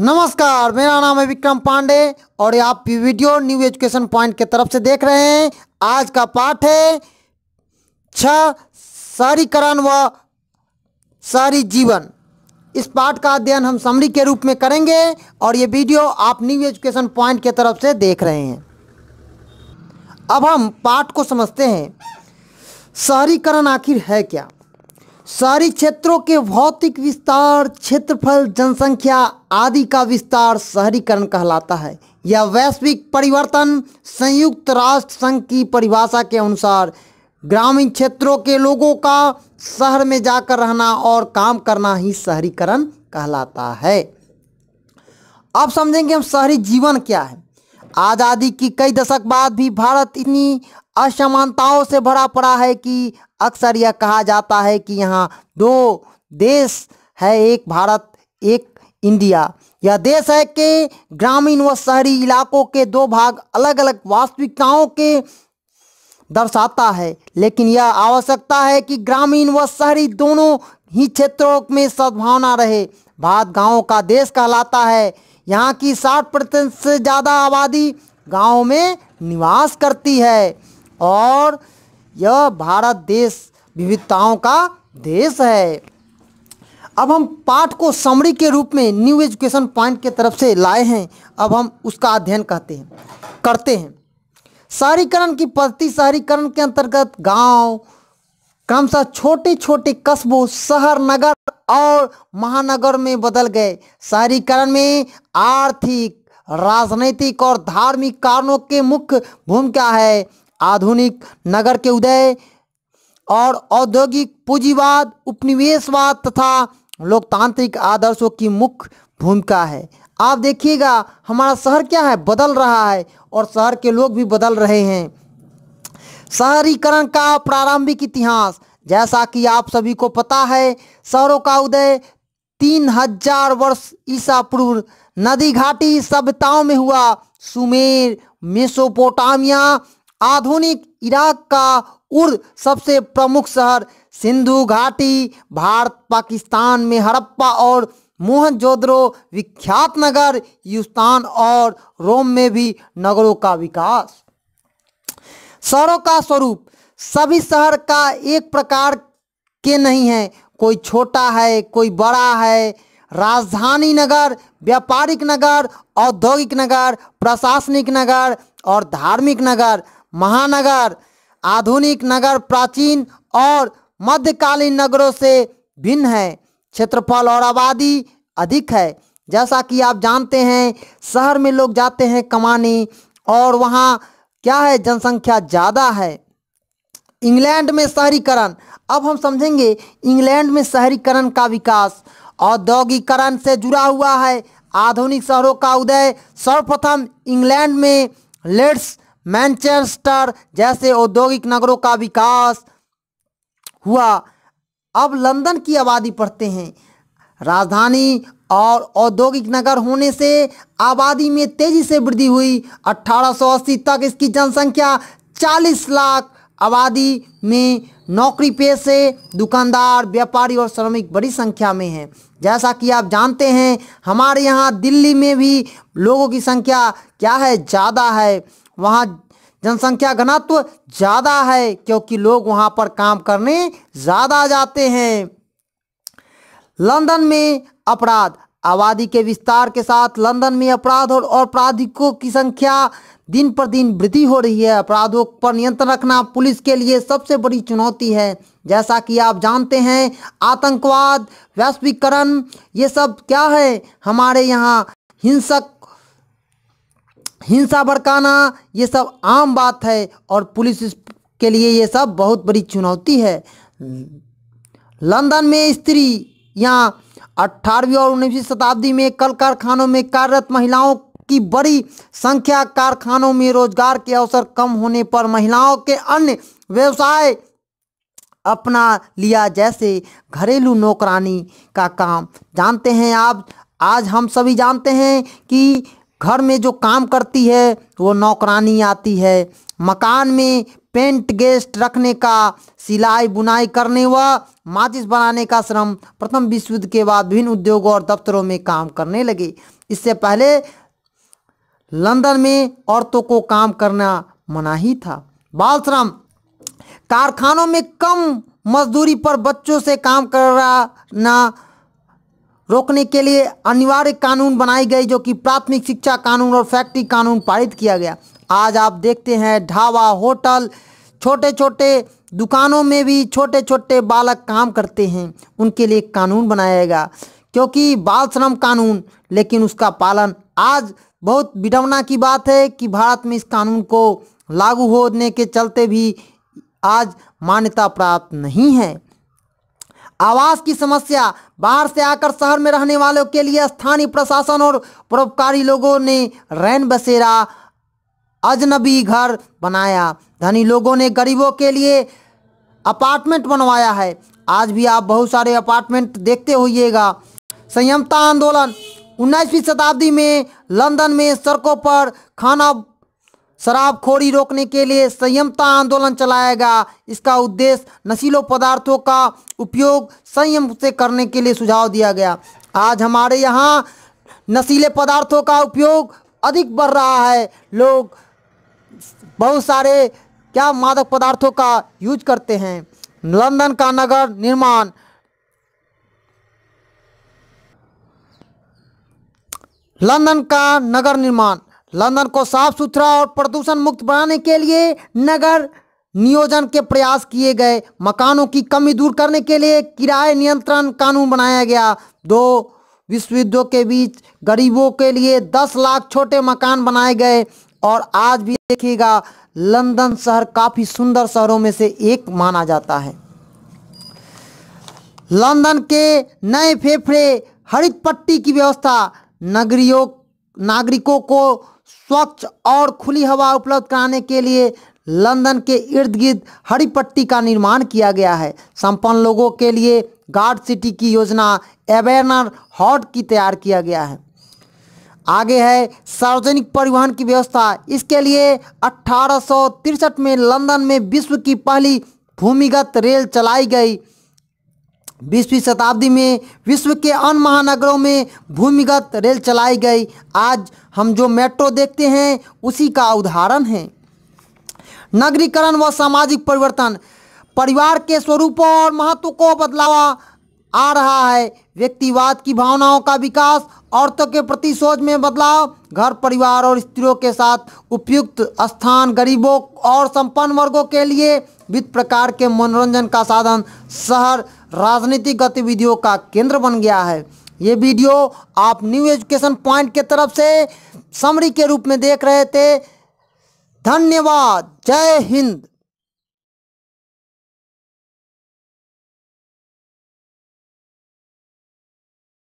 नमस्कार मेरा नाम है विक्रम पांडे और ये आप वीडियो न्यू एजुकेशन पॉइंट के तरफ से देख रहे हैं आज का पाठ है छह शहरीकरण व शहरी जीवन इस पाठ का अध्ययन हम समरी के रूप में करेंगे और ये वीडियो आप न्यू एजुकेशन पॉइंट के तरफ से देख रहे हैं अब हम पाठ को समझते हैं शहरीकरण आखिर है क्या शहरी क्षेत्रों के भौतिक विस्तार क्षेत्रफल जनसंख्या आदि का विस्तार शहरीकरण कहलाता है यह वैश्विक परिवर्तन संयुक्त राष्ट्र संघ की परिभाषा के अनुसार ग्रामीण क्षेत्रों के लोगों का शहर में जाकर रहना और काम करना ही शहरीकरण कहलाता है अब समझेंगे हम शहरी जीवन क्या है आज़ादी की कई दशक बाद भी भारत इतनी असमानताओं से भरा पड़ा है कि अक्सर यह कहा जाता है कि यहाँ दो देश है एक भारत एक इंडिया यह देश है कि ग्रामीण व शहरी इलाकों के दो भाग अलग अलग वास्तविकताओं के दर्शाता है लेकिन यह आवश्यकता है कि ग्रामीण व शहरी दोनों ही क्षेत्रों में सद्भावना रहे भारत गाँव का देश कहलाता है यहाँ की साठ प्रतिशत से ज़्यादा आबादी गाँव में निवास करती है और यह भारत देश विविधताओं का देश है अब हम पाठ को समरी के रूप में न्यू एजुकेशन पॉइंट के तरफ से लाए हैं अब हम उसका अध्ययन कहते हैं करते हैं शहरीकरण की पद्धति शहरीकरण के अंतर्गत गांव क्रमशः छोटे छोटे कस्बों शहर नगर और महानगर में बदल गए शहरीकरण में आर्थिक राजनीतिक और धार्मिक कारणों के मुख्य भूमिका है आधुनिक नगर के उदय और औद्योगिक पूंजीवाद उपनिवेशवाद तथा लोकतांत्रिक आदर्शों की मुख्य भूमिका है आप देखिएगा हमारा शहर क्या है बदल रहा है और शहर के लोग भी बदल रहे हैं शहरीकरण का प्रारंभिक इतिहास जैसा कि आप सभी को पता है शहरों का उदय तीन हजार वर्ष ईसा पूर्व नदी घाटी सभ्यताओं में हुआ सुमेर मेसोपोटामिया आधुनिक इराक का उर्द सबसे प्रमुख शहर सिंधु घाटी भारत पाकिस्तान में हड़प्पा और मोहनजोद्रो विख्यात नगर युस्तान और रोम में भी नगरों का विकास शहरों का स्वरूप सभी शहर का एक प्रकार के नहीं है कोई छोटा है कोई बड़ा है राजधानी नगर व्यापारिक नगर औद्योगिक नगर प्रशासनिक नगर और धार्मिक नगर महानगर आधुनिक नगर प्राचीन और मध्यकालीन नगरों से भिन्न है क्षेत्रफल और आबादी अधिक है जैसा कि आप जानते हैं शहर में लोग जाते हैं कमाने और वहाँ क्या है जनसंख्या ज़्यादा है इंग्लैंड में शहरीकरण अब हम समझेंगे इंग्लैंड में शहरीकरण का विकास औद्योगिकरण से जुड़ा हुआ है आधुनिक शहरों का उदय सर्वप्रथम इंग्लैंड में लेट्स मैनचेस्टर जैसे औद्योगिक नगरों का विकास हुआ अब लंदन की आबादी पढ़ते हैं राजधानी और औद्योगिक नगर होने से आबादी में तेजी से वृद्धि हुई 1880 तक इसकी जनसंख्या 40 लाख आबादी में नौकरी पेशे दुकानदार व्यापारी और श्रमिक बड़ी संख्या में हैं जैसा कि आप जानते हैं हमारे यहाँ दिल्ली में भी लोगों की संख्या क्या है ज़्यादा है वहाँ जनसंख्या घनत्व ज़्यादा है क्योंकि लोग वहाँ पर काम करने ज़्यादा जाते हैं लंदन में अपराध आबादी के विस्तार के साथ लंदन में अपराध और अपराधिकों की संख्या दिन पर दिन वृद्धि हो रही है अपराधों पर नियंत्रण रखना पुलिस के लिए सबसे बड़ी चुनौती है जैसा कि आप जानते हैं आतंकवाद वैश्वीकरण ये सब क्या है हमारे यहाँ हिंसक हिंसा भड़काना ये सब आम बात है और पुलिस के लिए ये सब बहुत बड़ी चुनौती है लंदन में स्त्री या अठारहवीं और उन्नीसवीं शताब्दी में कल कारखानों में कार्यरत महिलाओं की बड़ी संख्या कारखानों में रोजगार के अवसर कम होने पर महिलाओं के अन्य व्यवसाय अपना लिया जैसे घरेलू नौकरानी का काम जानते हैं आप आज हम सभी जानते हैं कि घर में जो काम करती है वो नौकरानी आती है मकान में पेंट गेस्ट रखने का सिलाई बुनाई करने व माचिस बनाने का श्रम प्रथम विश्व युद्ध के बाद विभिन्न उद्योगों और दफ्तरों में काम करने लगे इससे पहले लंदन में औरतों को काम करना मना ही था बाल श्रम कारखानों में कम मजदूरी पर बच्चों से काम कराना रोकने के लिए अनिवार्य कानून बनाई गई जो कि प्राथमिक शिक्षा कानून और फैक्ट्री कानून पारित किया गया आज आप देखते हैं ढाबा होटल छोटे छोटे दुकानों में भी छोटे छोटे बालक काम करते हैं उनके लिए कानून बनाएगा क्योंकि बाल श्रम कानून लेकिन उसका पालन आज बहुत विडम्बना की बात है कि भारत में इस कानून को लागू होने के चलते भी आज मान्यता प्राप्त नहीं है आवास की समस्या बाहर से आकर शहर में रहने वालों के लिए स्थानीय प्रशासन और परोपकारी लोगों ने रैन बसेरा अजनबी घर बनाया धनी लोगों ने गरीबों के लिए अपार्टमेंट बनवाया है आज भी आप बहुत सारे अपार्टमेंट देखते होइएगा संयमता आंदोलन उन्नीसवीं शताब्दी में लंदन में सड़कों पर खाना शराबखोरी रोकने के लिए संयमता आंदोलन चलाएगा इसका उद्देश्य नशीलों पदार्थों का उपयोग संयम से करने के लिए सुझाव दिया गया आज हमारे यहाँ नशीले पदार्थों का उपयोग अधिक बढ़ रहा है लोग बहुत सारे क्या मादक पदार्थों का यूज करते हैं लंदन का नगर निर्माण लंदन का नगर निर्माण लंदन को साफ सुथरा और प्रदूषण मुक्त बनाने के लिए नगर नियोजन के प्रयास किए गए मकानों की कमी दूर करने के लिए किराए नियंत्रण कानून बनाया गया दो विश्वविद्यों के बीच गरीबों के लिए दस लाख छोटे मकान बनाए गए और आज भी देखिएगा लंदन शहर काफ़ी सुंदर शहरों में से एक माना जाता है लंदन के नए फेफड़े हरित पट्टी की व्यवस्था नगरियों नागरिकों को स्वच्छ और खुली हवा उपलब्ध कराने के लिए लंदन के इर्द गिर्द हरी पट्टी का निर्माण किया गया है संपन्न लोगों के लिए गार्ड सिटी की योजना एवेनर हॉट की तैयार किया गया है आगे है सार्वजनिक परिवहन की व्यवस्था इसके लिए अठारह में लंदन में विश्व की पहली भूमिगत रेल चलाई गई बीसवीं शताब्दी में विश्व के अन्य महानगरों में भूमिगत रेल चलाई गई आज हम जो मेट्रो देखते हैं उसी का उदाहरण है नगरीकरण व सामाजिक परिवर्तन परिवार के स्वरूपों और महत्व को बदलाव आ रहा है व्यक्तिवाद की भावनाओं का विकास औरतों के प्रति सोच में बदलाव घर परिवार और स्त्रियों के साथ उपयुक्त स्थान गरीबों और संपन्न वर्गों के लिए विभिन्न प्रकार के मनोरंजन का साधन शहर राजनीतिक गतिविधियों का केंद्र बन गया है ये वीडियो आप न्यू एजुकेशन पॉइंट के तरफ से समरी के रूप में देख रहे थे धन्यवाद जय हिंद